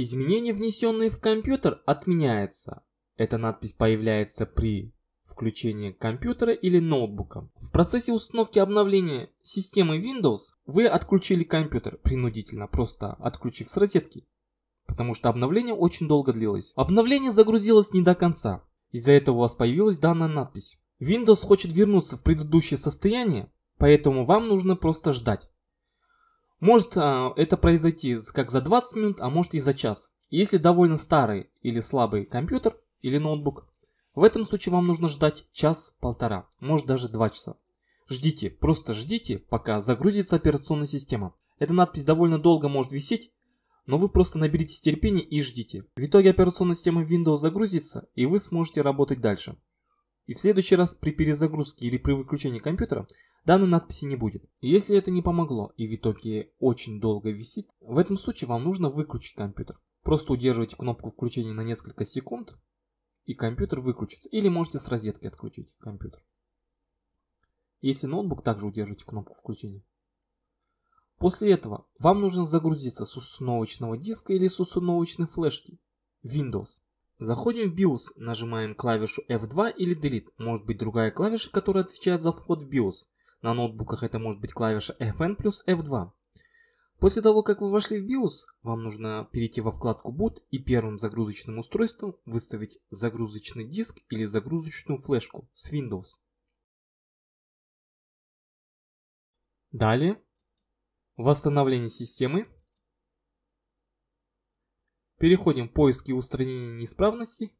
Изменения, внесенные в компьютер, отменяются. Эта надпись появляется при включении компьютера или ноутбука. В процессе установки обновления системы Windows вы отключили компьютер принудительно, просто отключив с розетки, потому что обновление очень долго длилось. Обновление загрузилось не до конца. Из-за этого у вас появилась данная надпись. Windows хочет вернуться в предыдущее состояние, поэтому вам нужно просто ждать. Может а, это произойти как за 20 минут, а может и за час. Если довольно старый или слабый компьютер или ноутбук, в этом случае вам нужно ждать час-полтора, может даже два часа. Ждите, просто ждите, пока загрузится операционная система. Эта надпись довольно долго может висеть, но вы просто наберитесь терпения и ждите. В итоге операционная система Windows загрузится, и вы сможете работать дальше. И в следующий раз при перезагрузке или при выключении компьютера данной надписи не будет. Если это не помогло и в итоге очень долго висит, в этом случае вам нужно выключить компьютер. Просто удерживайте кнопку включения на несколько секунд, и компьютер выключится. Или можете с розетки отключить компьютер. Если ноутбук, также удержите кнопку включения. После этого вам нужно загрузиться с установочного диска или с установочной флешки Windows. Заходим в BIOS, нажимаем клавишу F2 или Delete, может быть другая клавиша, которая отвечает за вход в BIOS. На ноутбуках это может быть клавиша Fn плюс F2. После того, как вы вошли в BIOS, вам нужно перейти во вкладку Boot и первым загрузочным устройством выставить загрузочный диск или загрузочную флешку с Windows. Далее, восстановление системы. Переходим в поиски устранения устранение неисправностей.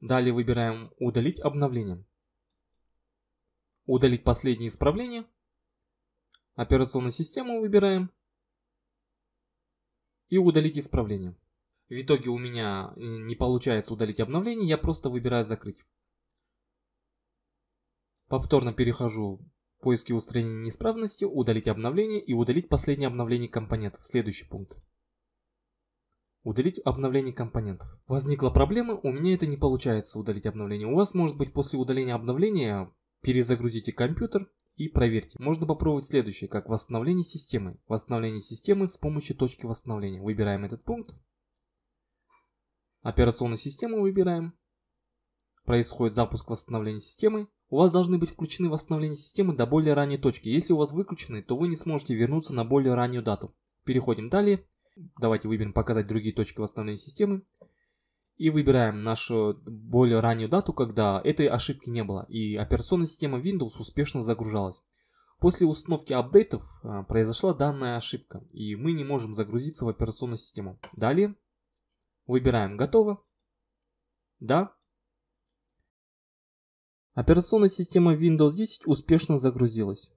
Далее выбираем удалить обновление. Удалить последние исправления, Операционную систему выбираем. И удалить исправление. В итоге у меня э, не получается удалить обновление, я просто выбираю закрыть. Повторно перехожу в поиски устранения неисправности, удалить обновление и удалить последнее обновление компонентов. Следующий пункт. Удалить обновление компонентов. Возникла проблема, у меня это не получается удалить обновление. У вас может быть после удаления обновления перезагрузите компьютер и проверьте. Можно попробовать следующее, как восстановление системы. Восстановление системы с помощью точки восстановления. Выбираем этот пункт. Операционную систему выбираем. Происходит запуск восстановления системы. У вас должны быть включены восстановление системы до более ранней точки. Если у вас выключены, то вы не сможете вернуться на более раннюю дату. Переходим далее. Давайте выберем показать другие точки восстановления системы и выбираем нашу более раннюю дату, когда этой ошибки не было, и операционная система Windows успешно загружалась. После установки апдейтов а, произошла данная ошибка, и мы не можем загрузиться в операционную систему. Далее выбираем «Готово», «Да». Операционная система Windows 10 успешно загрузилась.